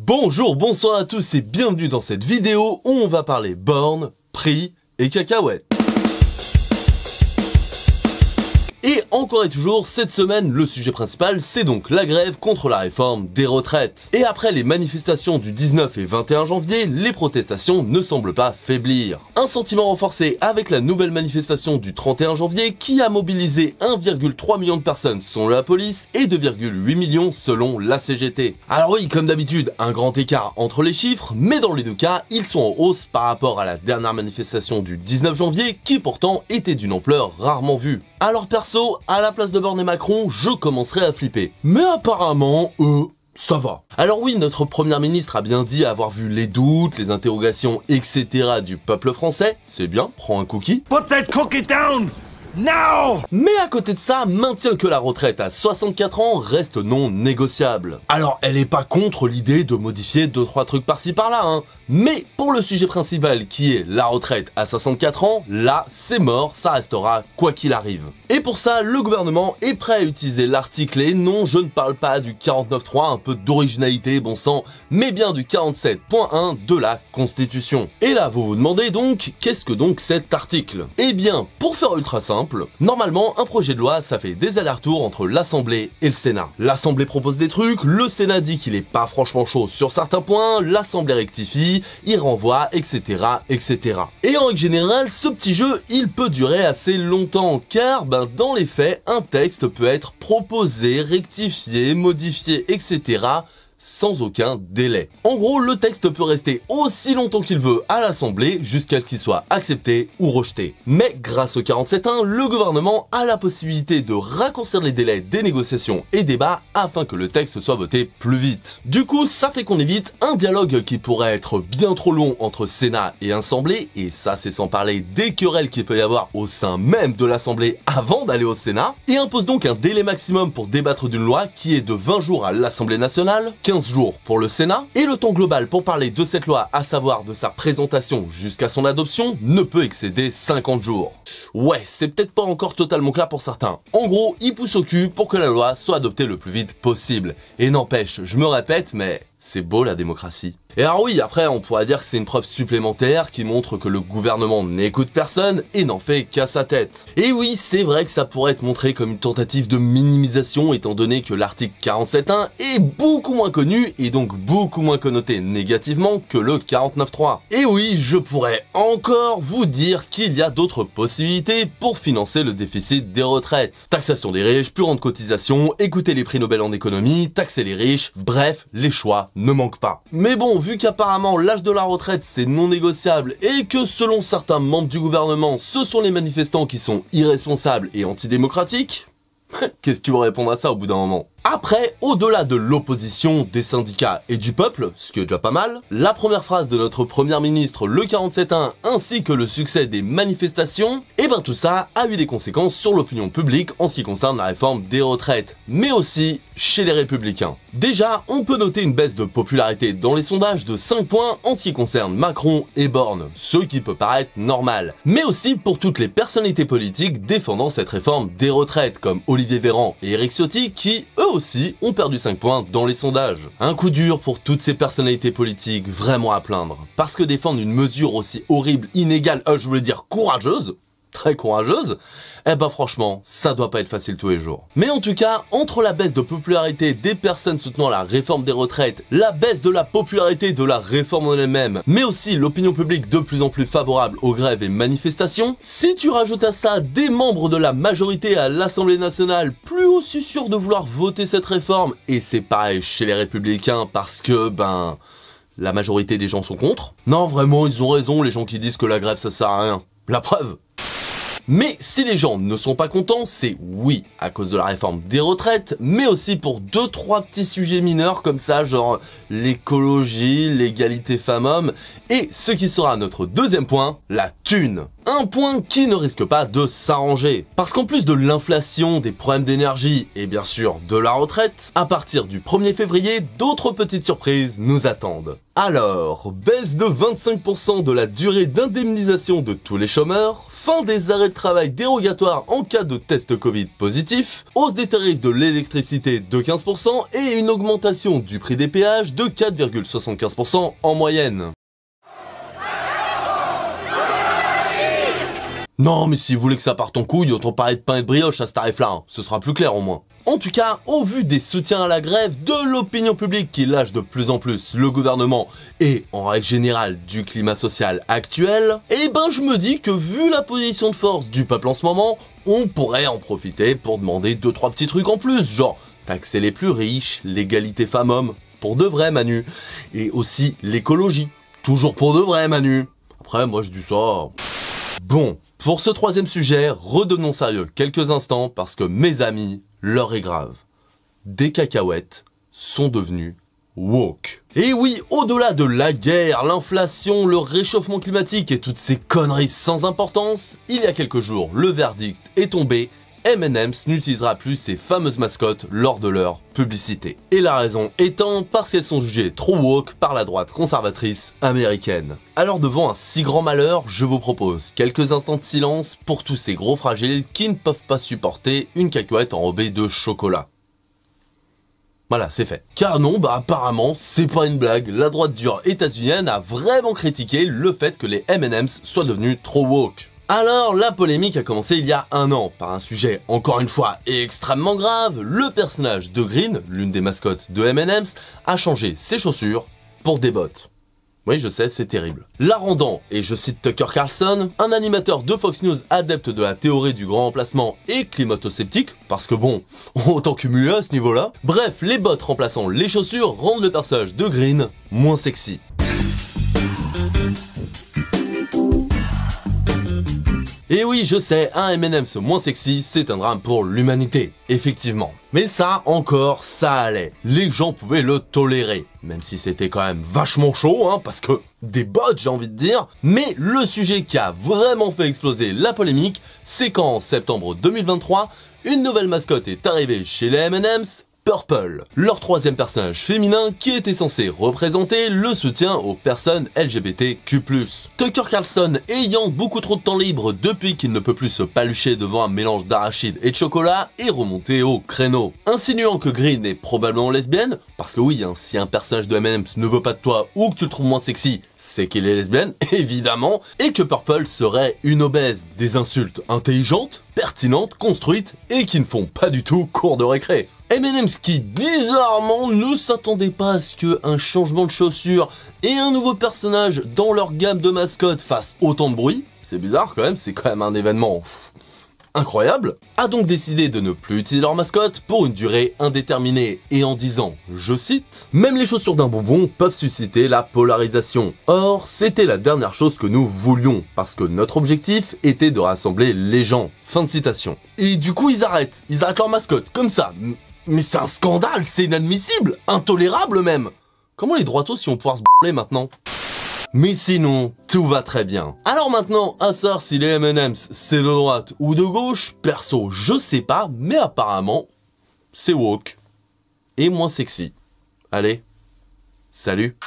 Bonjour, bonsoir à tous et bienvenue dans cette vidéo où on va parler bornes, prix et cacahuètes. Et encore et toujours, cette semaine, le sujet principal, c'est donc la grève contre la réforme des retraites. Et après les manifestations du 19 et 21 janvier, les protestations ne semblent pas faiblir. Un sentiment renforcé avec la nouvelle manifestation du 31 janvier qui a mobilisé 1,3 million de personnes selon la police et 2,8 millions selon la CGT. Alors oui, comme d'habitude, un grand écart entre les chiffres, mais dans les deux cas, ils sont en hausse par rapport à la dernière manifestation du 19 janvier qui pourtant était d'une ampleur rarement vue. Alors personne à la place de Borne Macron, je commencerai à flipper. Mais apparemment, eux, ça va. Alors oui, notre première ministre a bien dit avoir vu les doutes, les interrogations, etc. du peuple français. C'est bien, prends un cookie. Put that cookie down Now Mais à côté de ça, maintient que la retraite à 64 ans reste non négociable. Alors, elle est pas contre l'idée de modifier 2-3 trucs par-ci par-là, hein. Mais pour le sujet principal qui est la retraite à 64 ans, là, c'est mort, ça restera quoi qu'il arrive. Et pour ça, le gouvernement est prêt à utiliser l'article et non, je ne parle pas du 49.3, un peu d'originalité, bon sang, mais bien du 47.1 de la Constitution. Et là, vous vous demandez donc, qu'est-ce que donc cet article Eh bien, pour faire ultra simple, Normalement, un projet de loi, ça fait des allers-retours entre l'Assemblée et le Sénat. L'Assemblée propose des trucs, le Sénat dit qu'il est pas franchement chaud sur certains points, l'Assemblée rectifie, il renvoie, etc., etc. Et en règle générale, ce petit jeu, il peut durer assez longtemps, car ben, dans les faits, un texte peut être proposé, rectifié, modifié, etc sans aucun délai. En gros, le texte peut rester aussi longtemps qu'il veut à l'Assemblée jusqu'à ce qu'il soit accepté ou rejeté. Mais grâce au 47.1, le gouvernement a la possibilité de raccourcir les délais des négociations et débats afin que le texte soit voté plus vite. Du coup, ça fait qu'on évite un dialogue qui pourrait être bien trop long entre Sénat et Assemblée, et ça c'est sans parler des querelles qu'il peut y avoir au sein même de l'Assemblée avant d'aller au Sénat, et impose donc un délai maximum pour débattre d'une loi qui est de 20 jours à l'Assemblée nationale, 15 jours pour le Sénat, et le temps global pour parler de cette loi, à savoir de sa présentation jusqu'à son adoption, ne peut excéder 50 jours. Ouais, c'est peut-être pas encore totalement clair pour certains. En gros, ils poussent au cul pour que la loi soit adoptée le plus vite possible. Et n'empêche, je me répète, mais c'est beau la démocratie. Et alors oui, après on pourrait dire que c'est une preuve supplémentaire qui montre que le gouvernement n'écoute personne et n'en fait qu'à sa tête. Et oui, c'est vrai que ça pourrait être montré comme une tentative de minimisation étant donné que l'article 47.1 est beaucoup moins connu et donc beaucoup moins connoté négativement que le 49.3. Et oui, je pourrais encore vous dire qu'il y a d'autres possibilités pour financer le déficit des retraites. Taxation des riches, plus rente cotisation, écouter les prix Nobel en économie, taxer les riches, bref, les choix ne manque pas. Mais bon, vu qu'apparemment l'âge de la retraite c'est non négociable et que selon certains membres du gouvernement, ce sont les manifestants qui sont irresponsables et antidémocratiques, qu'est-ce que tu vas répondre à ça au bout d'un moment après, au-delà de l'opposition des syndicats et du peuple, ce qui est déjà pas mal, la première phrase de notre première ministre, le 47.1, ainsi que le succès des manifestations, et eh ben tout ça a eu des conséquences sur l'opinion publique en ce qui concerne la réforme des retraites, mais aussi chez les républicains. Déjà, on peut noter une baisse de popularité dans les sondages de 5 points en ce qui concerne Macron et Borne, ce qui peut paraître normal, mais aussi pour toutes les personnalités politiques défendant cette réforme des retraites, comme Olivier Véran et Eric Ciotti, qui eux aussi ont perdu 5 points dans les sondages. Un coup dur pour toutes ces personnalités politiques, vraiment à plaindre. Parce que défendre une mesure aussi horrible, inégale, ah, je voulais dire courageuse, très courageuse, eh ben franchement, ça doit pas être facile tous les jours. Mais en tout cas, entre la baisse de popularité des personnes soutenant la réforme des retraites, la baisse de la popularité de la réforme en elle-même, mais aussi l'opinion publique de plus en plus favorable aux grèves et manifestations, si tu rajoutes à ça des membres de la majorité à l'Assemblée nationale plus aussi sûrs de vouloir voter cette réforme, et c'est pareil chez les républicains parce que, ben... La majorité des gens sont contre. Non, vraiment, ils ont raison, les gens qui disent que la grève ça sert à rien. La preuve, mais si les gens ne sont pas contents, c'est oui, à cause de la réforme des retraites, mais aussi pour deux trois petits sujets mineurs comme ça, genre l'écologie, l'égalité femmes-hommes, et ce qui sera notre deuxième point, la thune. Un point qui ne risque pas de s'arranger. Parce qu'en plus de l'inflation, des problèmes d'énergie et bien sûr de la retraite, à partir du 1er février, d'autres petites surprises nous attendent. Alors, baisse de 25% de la durée d'indemnisation de tous les chômeurs, fin des arrêts de travail dérogatoires en cas de test Covid positif, hausse des tarifs de l'électricité de 15% et une augmentation du prix des péages de 4,75% en moyenne. Non, mais si vous voulez que ça parte en couille, autant parler de pain et de brioche à ce tarif-là, hein. ce sera plus clair au moins. En tout cas, au vu des soutiens à la grève, de l'opinion publique qui lâche de plus en plus le gouvernement et en règle générale du climat social actuel, eh ben je me dis que vu la position de force du peuple en ce moment, on pourrait en profiter pour demander deux trois petits trucs en plus, genre taxer les plus riches, l'égalité femmes-hommes, pour de vrai Manu, et aussi l'écologie, toujours pour de vrai Manu. Après moi je dis ça. Bon, pour ce troisième sujet, redonnons sérieux quelques instants parce que mes amis, l'heure est grave. Des cacahuètes sont devenues woke. Et oui, au-delà de la guerre, l'inflation, le réchauffement climatique et toutes ces conneries sans importance, il y a quelques jours, le verdict est tombé M&M's n'utilisera plus ses fameuses mascottes lors de leur publicité. Et la raison étant parce qu'elles sont jugées trop woke par la droite conservatrice américaine. Alors devant un si grand malheur, je vous propose quelques instants de silence pour tous ces gros fragiles qui ne peuvent pas supporter une cacahuète enrobée de chocolat. Voilà, c'est fait. Car non, bah apparemment, c'est pas une blague. La droite dure états-unienne a vraiment critiqué le fait que les M&M's soient devenus trop woke. Alors, la polémique a commencé il y a un an par un sujet encore une fois extrêmement grave. Le personnage de Green, l'une des mascottes de M&M's, a changé ses chaussures pour des bottes. Oui, je sais, c'est terrible. La rendant, et je cite Tucker Carlson, un animateur de Fox News adepte de la théorie du grand remplacement et climato-sceptique, parce que bon, autant cumuler à ce niveau-là. Bref, les bottes remplaçant les chaussures rendent le personnage de Green moins sexy. Et oui, je sais, un M&M's moins sexy, c'est un drame pour l'humanité, effectivement. Mais ça, encore, ça allait. Les gens pouvaient le tolérer. Même si c'était quand même vachement chaud, hein, parce que des bottes, j'ai envie de dire. Mais le sujet qui a vraiment fait exploser la polémique, c'est qu'en septembre 2023, une nouvelle mascotte est arrivée chez les M&M's, Purple, leur troisième personnage féminin qui était censé représenter le soutien aux personnes LGBTQ+. Tucker Carlson ayant beaucoup trop de temps libre depuis qu'il ne peut plus se palucher devant un mélange d'arachide et de chocolat est remonté au créneau, insinuant que Green est probablement lesbienne, parce que oui, hein, si un personnage de M&M's ne veut pas de toi ou que tu le trouves moins sexy, c'est qu'il est lesbienne, évidemment, et que Purple serait une obèse, des insultes intelligentes, pertinentes, construites et qui ne font pas du tout cours de récré. M&M's qui bizarrement ne s'attendait pas à ce que un changement de chaussures et un nouveau personnage dans leur gamme de mascottes fassent autant de bruit, c'est bizarre quand même, c'est quand même un événement incroyable, a donc décidé de ne plus utiliser leur mascotte pour une durée indéterminée et en disant, je cite, Même les chaussures d'un bonbon peuvent susciter la polarisation. Or, c'était la dernière chose que nous voulions, parce que notre objectif était de rassembler les gens. Fin de citation. Et du coup, ils arrêtent, ils arrêtent leur mascotte, comme ça, mais c'est un scandale, c'est inadmissible, intolérable même Comment les droitos si on pouvoir se b***ler maintenant mais sinon, tout va très bien. Alors maintenant, à savoir si les M&M's c'est de droite ou de gauche, perso, je sais pas, mais apparemment, c'est woke. Et moins sexy. Allez, salut